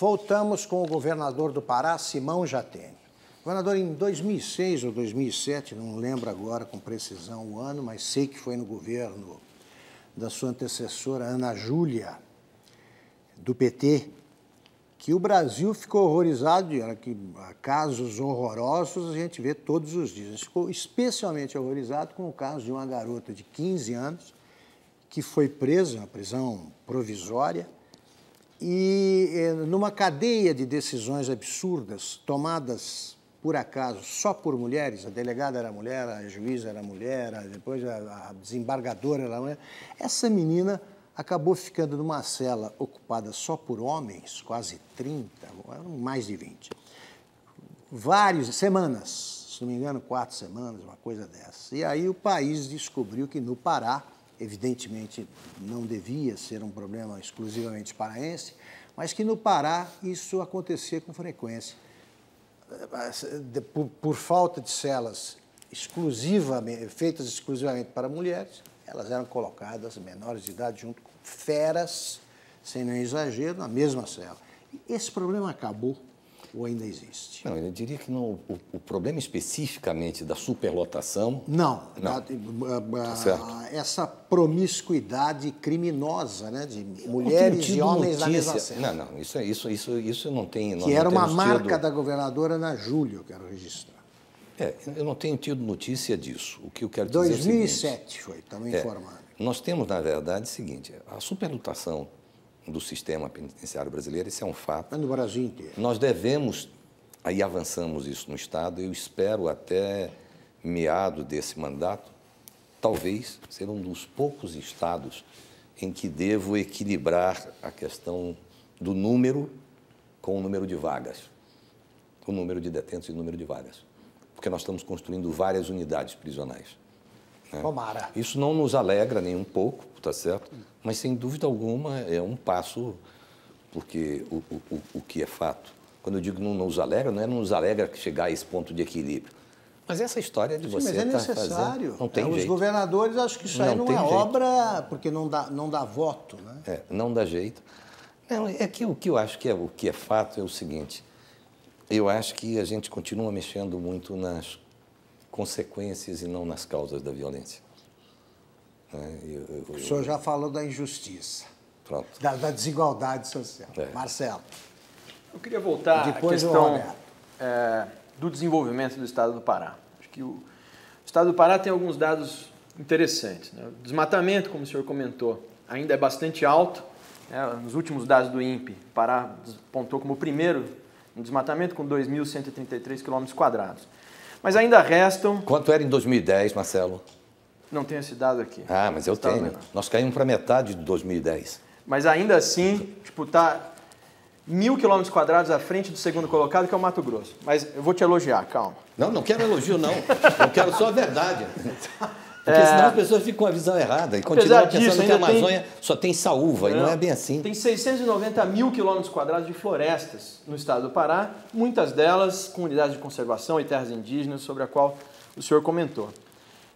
Voltamos com o governador do Pará, Simão Jatene. Governador, em 2006 ou 2007, não lembro agora com precisão o ano, mas sei que foi no governo da sua antecessora, Ana Júlia, do PT, que o Brasil ficou horrorizado, era que casos horrorosos a gente vê todos os dias. A gente ficou especialmente horrorizado com o caso de uma garota de 15 anos que foi presa, uma prisão provisória, e eh, numa cadeia de decisões absurdas tomadas por acaso só por mulheres, a delegada era mulher, a juíza era mulher, depois a desembargadora era mulher, essa menina acabou ficando numa cela ocupada só por homens, quase 30, mais de 20. Várias semanas, se não me engano, quatro semanas, uma coisa dessa. E aí o país descobriu que no Pará, evidentemente não devia ser um problema exclusivamente paraense, mas que no Pará isso acontecia com frequência. Por, por falta de celas exclusivamente, feitas exclusivamente para mulheres, elas eram colocadas, menores de idade, junto com feras, sem nenhum exagero, na mesma cela. Esse problema acabou ou ainda existe? Não, eu diria que não. O, o problema especificamente da superlotação. Não, não. Da, ah, tipo, ah, ah, tá essa promiscuidade criminosa, né? De mulheres e homens notícia. na mesma cena. Não, não, isso, é, isso, isso, isso não tem. Que era uma marca tido... da governadora na Júlia, eu quero registrar. É, eu não tenho tido notícia disso. O que eu quero 2007 dizer. 2007 é foi, estamos é, informando. Nós temos, na verdade, o seguinte: a superlotação do sistema penitenciário brasileiro, isso é um fato. Mas no Brasil inteiro. Nós devemos, aí avançamos isso no Estado, eu espero até meado desse mandato, talvez ser um dos poucos estados em que devo equilibrar a questão do número com o número de vagas, o número de detentos e o número de vagas, porque nós estamos construindo várias unidades prisionais. Né? Tomara. Isso não nos alegra nem um pouco, está certo? Mas, sem dúvida alguma, é um passo, porque o, o, o que é fato. Quando eu digo não nos alegra, não é nos alegra chegar a esse ponto de equilíbrio. Mas essa história de Sim, você. Mas é tá necessário. Tá não tem é, jeito. Os governadores acho que isso não aí não é jeito. obra, porque não dá, não dá voto, né? É, não dá jeito. Não, é que o que eu acho que é, o que é fato é o seguinte. Eu acho que a gente continua mexendo muito nas consequências e não nas causas da violência. Né? Eu, eu, eu... o senhor já falou da injustiça, da, da, desigualdade social. É. Marcelo. Eu queria voltar Depois à questão é, do desenvolvimento do Estado do Pará. Acho que o, Estado do Pará tem alguns dados interessantes. Né? O desmatamento, como o senhor comentou, ainda é bastante alto. Né? Nos últimos dados do INPE, Pará apontou como o primeiro no desmatamento com 2.133 quilômetros quadrados. Mas ainda restam. Quanto era em 2010, Marcelo? Não tenho esse dado aqui. Ah, mas eu tá tenho. Nós caímos para metade de 2010. Mas ainda assim, tipo, tá mil quilômetros quadrados à frente do segundo colocado, que é o Mato Grosso. Mas eu vou te elogiar, calma. Não, não quero elogio, não. eu quero só a verdade. Porque é. senão as pessoas ficam com a visão errada e continuam pensando disso, que a Amazônia tem... só tem saúva, e não é, é bem assim. Tem 690 mil quilômetros quadrados de florestas no estado do Pará, muitas delas com unidades de conservação e terras indígenas, sobre a qual o senhor comentou.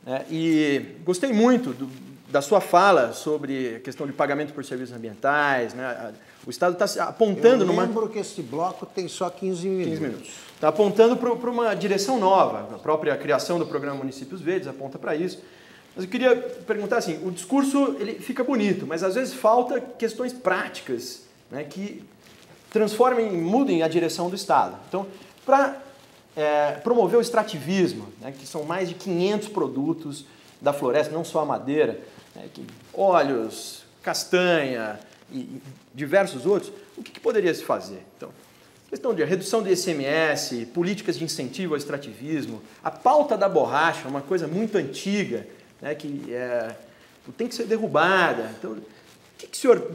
Né? E gostei muito do, da sua fala sobre a questão de pagamento por serviços ambientais. Né? O Estado está apontando Eu lembro numa. que esse bloco tem só 15 minutos. Está apontando para uma direção nova. A própria criação do programa Municípios Verdes aponta para isso. Mas eu queria perguntar assim: o discurso ele fica bonito, mas às vezes falta questões práticas né, que transformem, mudem a direção do Estado. Então, para é, promoveu o extrativismo, né, que são mais de 500 produtos da floresta, não só a madeira, né, que, óleos, castanha e, e, diversos outros. O que, que poderia se fazer? Então, questão de redução do ICMS, políticas de incentivo ao extrativismo, a pauta da borracha, uma coisa muito antiga, né, que é, tem que ser derrubada. Então, o que, que o senhor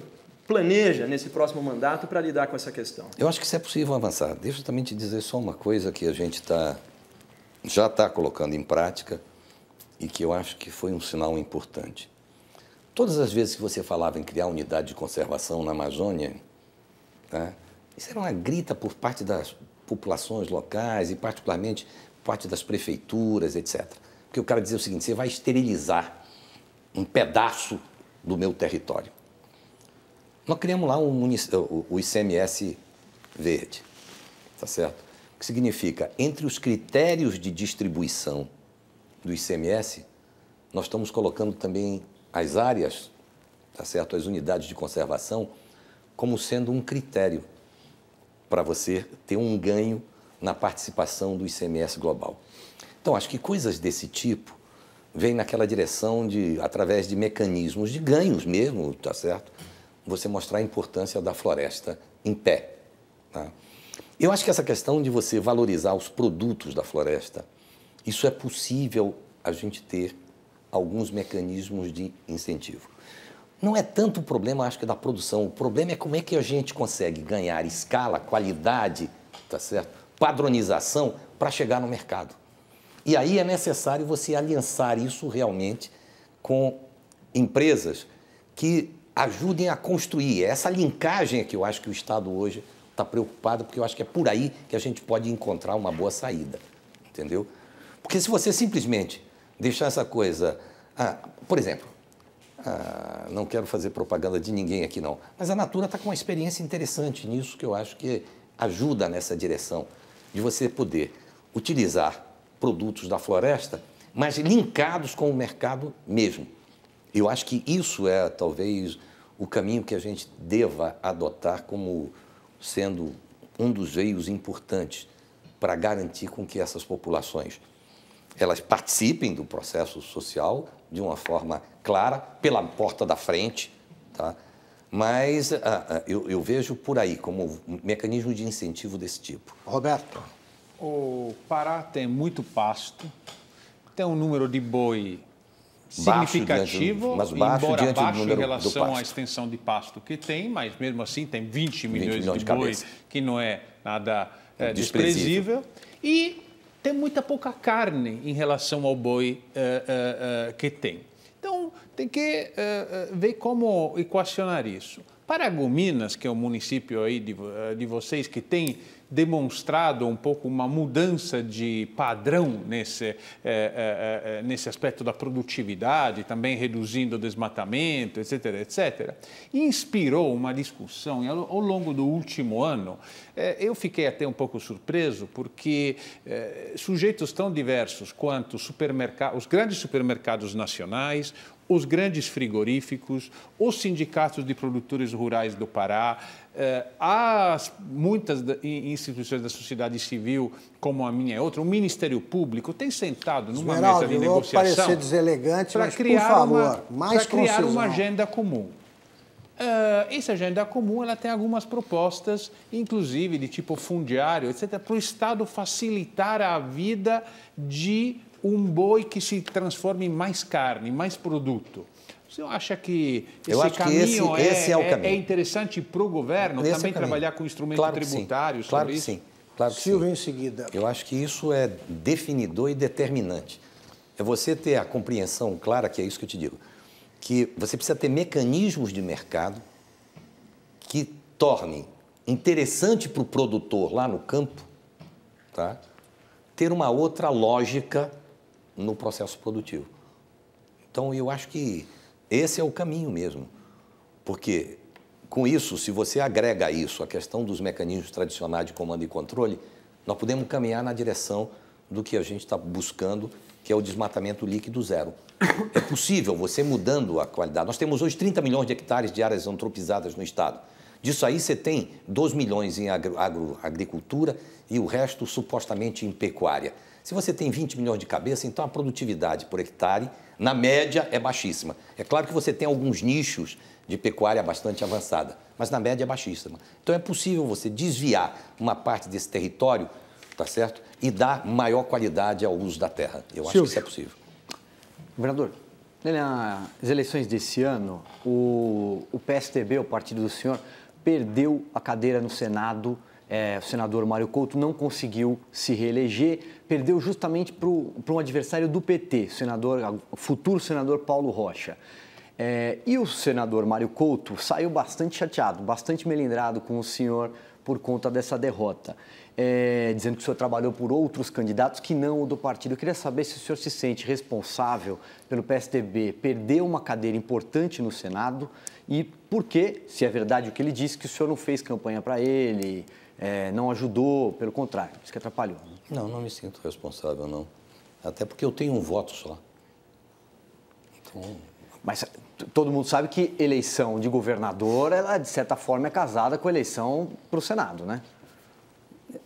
planeja nesse próximo mandato para lidar com essa questão? Eu acho que isso é possível avançar. Deixa eu também te dizer só uma coisa que a gente tá, já está colocando em prática e que eu acho que foi um sinal importante. Todas as vezes que você falava em criar unidade de conservação na Amazônia, né, isso era uma grita por parte das populações locais e, particularmente, parte das prefeituras, etc. Porque o cara dizia o seguinte: você vai esterilizar um pedaço do meu território. Nós criamos lá um, o ICMS verde, tá certo? O que significa, entre os critérios de distribuição do ICMS, nós estamos colocando também as áreas, tá certo? as unidades de conservação, como sendo um critério para você ter um ganho na participação do ICMS global. Então, acho que coisas desse tipo vêm naquela direção de, através de mecanismos de ganhos mesmo, tá certo? você mostrar a importância da floresta em pé. Tá? Eu acho que essa questão de você valorizar os produtos da floresta, isso é possível a gente ter alguns mecanismos de incentivo. Não é tanto o problema, acho que, da produção. O problema é como é que a gente consegue ganhar escala, qualidade, tá certo? padronização para chegar no mercado. E aí é necessário você aliançar isso realmente com empresas que ajudem a construir. É essa linkagem que eu acho que o Estado hoje está preocupado, porque eu acho que é por aí que a gente pode encontrar uma boa saída. Entendeu? Porque se você simplesmente deixar essa coisa. Ah, por exemplo, ah, não quero fazer propaganda de ninguém aqui, não, mas a Natura está com uma experiência interessante nisso que eu acho que ajuda nessa direção, de você poder utilizar produtos da floresta, mas linkados com o mercado mesmo. Eu acho que isso é talvez o caminho que a gente deva adotar como sendo um dos veios importantes para garantir com que essas populações elas participem do processo social de uma forma clara, pela porta da frente, tá? Mas ah, ah eu, eu, vejo por aí como um mecanismo de incentivo desse tipo. Roberto. O Pará tem muito pasto, tem um número de boi significativo, baixo diante, baixo embora diante baixo em relação à extensão de pasto que tem, mas mesmo assim tem 20 milhões, 20 milhões de, de que não é nada é, desprezível. desprezível. E tem muita pouca carne em relação ao boi uh, uh, uh, que tem. Então, tem que ver como equacionar isso. Para Gominas, que é o município aí de, de vocês que tem demonstrado um pouco uma mudança de padrão nesse, é, é, nesse aspecto da produtividade, também reduzindo o desmatamento, etc., etc., inspirou uma discussão. E ao longo do último ano, eu fiquei até um pouco surpreso, porque sujeitos tão diversos quanto supermercados, os grandes supermercados nacionais, os grandes frigoríficos, os sindicatos de produtores rurais do Pará, eh, há muitas instituições da sociedade civil, como a minha e outra, o Ministério Público tem sentado numa Esmeralda, mesa de negociação. Parecer deselegante, mas criar por favor, uma, mais criar uma agenda comum. Uh, essa agenda comum ela tem algumas propostas, inclusive de tipo fundiário, etc., para o Estado facilitar a vida de um boi que se transforme em mais carne, mais produto. Você acha que esse caminho que esse, esse é, é, é, caminho. é, interessante para o governo esse é também trabalhar com instrumentos claro tributários claro que Sim. Claro que Silvio, sim. em seguida. Eu acho que isso é definidor e determinante. É você ter a compreensão clara, que é isso que eu te digo, que você precisa ter mecanismos de mercado que tornem interessante para o produtor lá no campo tá? ter uma outra lógica no processo produtivo. Então, eu acho que esse é o caminho mesmo. Porque com isso, se você agrega a isso a questão dos mecanismos tradicionais de comando e controle, nós podemos caminhar na direção do que a gente está buscando, que é o desmatamento líquido zero. É possível você mudando a qualidade. Nós temos hoje 30 milhões de hectares de áreas antropizadas no estado. Disso aí você tem 2 milhões em agro, agro, agricultura e o resto supostamente em pecuária. Se você tem 20 milhões de cabeça, então a produtividade por hectare, na média, é baixíssima. É claro que você tem alguns nichos de pecuária bastante avançada, mas na média é baixíssima. Então é possível você desviar uma parte desse território, tá certo? E dar maior qualidade ao uso da terra. Eu Silvio. acho que isso é possível. Governador, nas eleições desse ano, o, o PSDB, o partido do senhor, perdeu a cadeira no Senado é, o senador Mário Couto não conseguiu se reeleger, perdeu justamente para um adversário do PT, o senador, futuro senador Paulo Rocha. É, e o senador Mário Couto saiu bastante chateado, bastante melindrado com o senhor por conta dessa derrota, é, dizendo que o senhor trabalhou por outros candidatos que não o do partido. Eu queria saber se o senhor se sente responsável pelo PSDB perder uma cadeira importante no Senado e por que, se é verdade o que ele disse, que o senhor não fez campanha para ele, é, não ajudou, pelo contrário, isso que atrapalhou. Né? Não, não me sinto responsável, não. Até porque eu tenho um voto só. Então... Mas todo mundo sabe que eleição de governador, ela de certa forma é casada com a eleição para o Senado, né?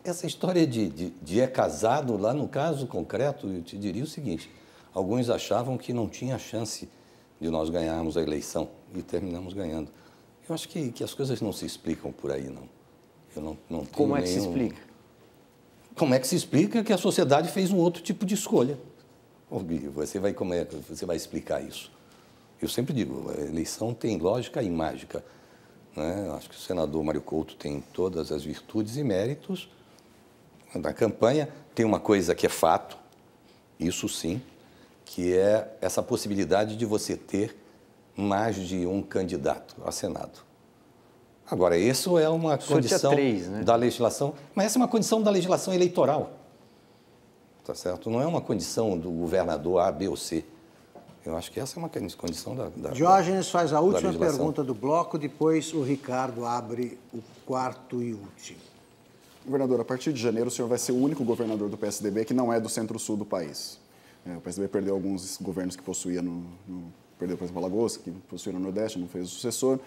Essa história de, de, de é casado, lá no caso concreto, eu te diria o seguinte: alguns achavam que não tinha chance de nós ganharmos a eleição e terminamos ganhando. Eu acho que, que as coisas não se explicam por aí, não. Eu não, não Como é que nenhum... se explica? Como é que se explica que a sociedade fez um outro tipo de escolha? você vai, como é, você vai explicar isso? Eu sempre digo, a eleição tem lógica e mágica. Né? Acho que o senador Mário Couto tem todas as virtudes e méritos da campanha. Tem uma coisa que é fato, isso sim, que é essa possibilidade de você ter mais de um candidato a Senado. Agora, isso é uma condição três, né? da legislação, mas essa é uma condição da legislação eleitoral. Tá certo? Não é uma condição do governador A, B ou C. Eu acho que essa é uma condição da. da Diógenes faz a última pergunta do bloco, depois o Ricardo abre o quarto e último. Governador, a partir de janeiro o senhor vai ser o único governador do PSDB que não é do centro-sul do país. É, o PSDB perdeu alguns governos que possuía no, no, Perdeu, por exemplo, Alagoas, que possuía no Nordeste, não fez o sucessor.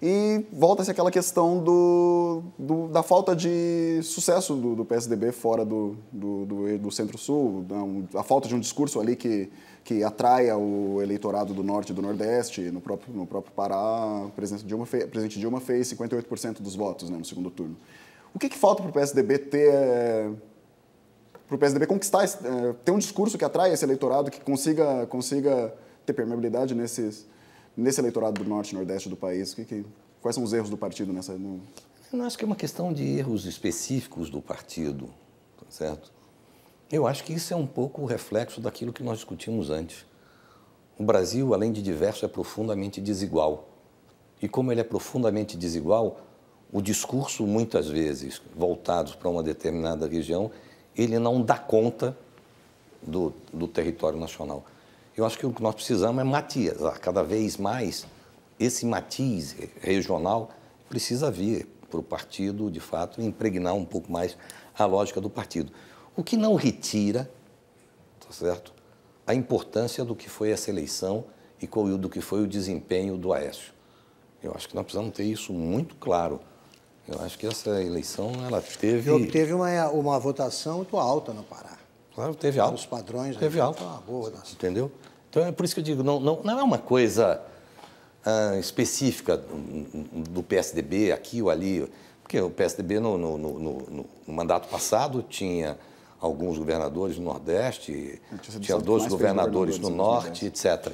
E volta-se aquela questão do, do, da falta de sucesso do, do PSDB fora do, do Centro-Sul, a falta de um discurso ali que, que atraia o eleitorado do Norte e do Nordeste. No próprio, no próprio Pará, o presidente Dilma, fez, presidente Dilma fez 58% dos votos né, no segundo turno. O que, que falta para o PSDB ter... É, eh, para o PSDB conquistar, é, ter um discurso que atraia esse eleitorado, que consiga, consiga ter permeabilidade nesses nesse eleitorado do norte e nordeste do país? Que, que, quais são os erros do partido nessa. No... Eu não acho que é uma questão de erros específicos do partido, tá certo? Eu acho que isso é um pouco o reflexo daquilo que nós discutimos antes. O Brasil, além de diverso, é profundamente desigual. E como ele é profundamente desigual, o discurso, muitas vezes voltado para uma determinada região, ele não dá conta do, do território nacional. Eu acho que o que nós precisamos é matizar ah, cada vez mais esse matiz regional precisa vir para o partido, de fato, impregnar um pouco mais a lógica do partido. O que não retira, tá certo, a importância do que foi essa eleição e é do que foi o desempenho do Aécio. Eu acho que nós precisamos ter isso muito claro. Eu acho que essa eleição, ela teve... E obteve uma, uma votação muito alta no Pará. Claro, teve alta. Os padrões. Teve alta. Ah, boa, nossa. Entendeu? Então é por isso que eu digo, não, não, não é uma coisa ah, específica do PSDB, aqui ou ali. Porque o PSDB, no, no, no, no mandato passado, tinha alguns governadores no Nordeste, tinha dois governadores, no Norte, etc.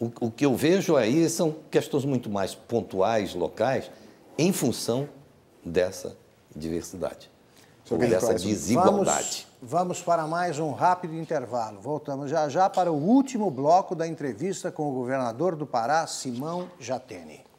O, o, que eu vejo aí são questões muito mais pontuais, locais, em função dessa diversidade sobre essa desigualdade. Vamos, vamos para mais um rápido intervalo. Voltamos já já para o último bloco da entrevista com o governador do Pará, Simão Jatene.